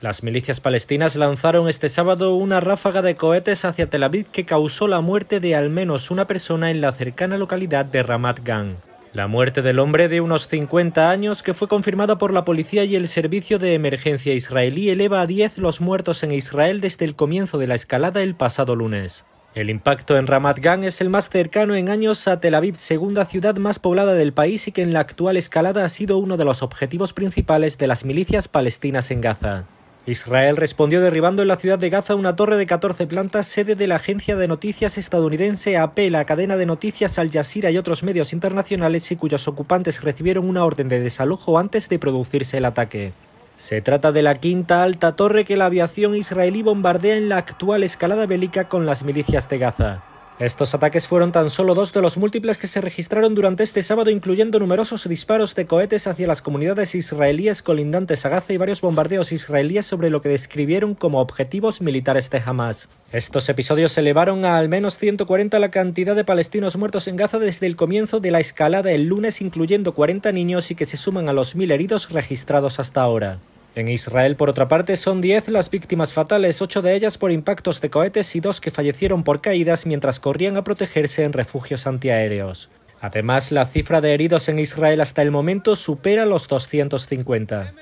Las milicias palestinas lanzaron este sábado una ráfaga de cohetes hacia Tel Aviv que causó la muerte de al menos una persona en la cercana localidad de Ramat Gan. La muerte del hombre de unos 50 años, que fue confirmada por la policía y el servicio de emergencia israelí, eleva a 10 los muertos en Israel desde el comienzo de la escalada el pasado lunes. El impacto en Ramat Gan es el más cercano en años a Tel Aviv, segunda ciudad más poblada del país y que en la actual escalada ha sido uno de los objetivos principales de las milicias palestinas en Gaza. Israel respondió derribando en la ciudad de Gaza una torre de 14 plantas, sede de la agencia de noticias estadounidense AP, la cadena de noticias Al Jazeera y otros medios internacionales y cuyos ocupantes recibieron una orden de desalojo antes de producirse el ataque. Se trata de la quinta alta torre que la aviación israelí bombardea en la actual escalada bélica con las milicias de Gaza. Estos ataques fueron tan solo dos de los múltiples que se registraron durante este sábado, incluyendo numerosos disparos de cohetes hacia las comunidades israelíes colindantes a Gaza y varios bombardeos israelíes sobre lo que describieron como objetivos militares de Hamas. Estos episodios elevaron a al menos 140 la cantidad de palestinos muertos en Gaza desde el comienzo de la escalada el lunes, incluyendo 40 niños y que se suman a los mil heridos registrados hasta ahora. En Israel, por otra parte, son 10 las víctimas fatales, 8 de ellas por impactos de cohetes y 2 que fallecieron por caídas mientras corrían a protegerse en refugios antiaéreos. Además, la cifra de heridos en Israel hasta el momento supera los 250.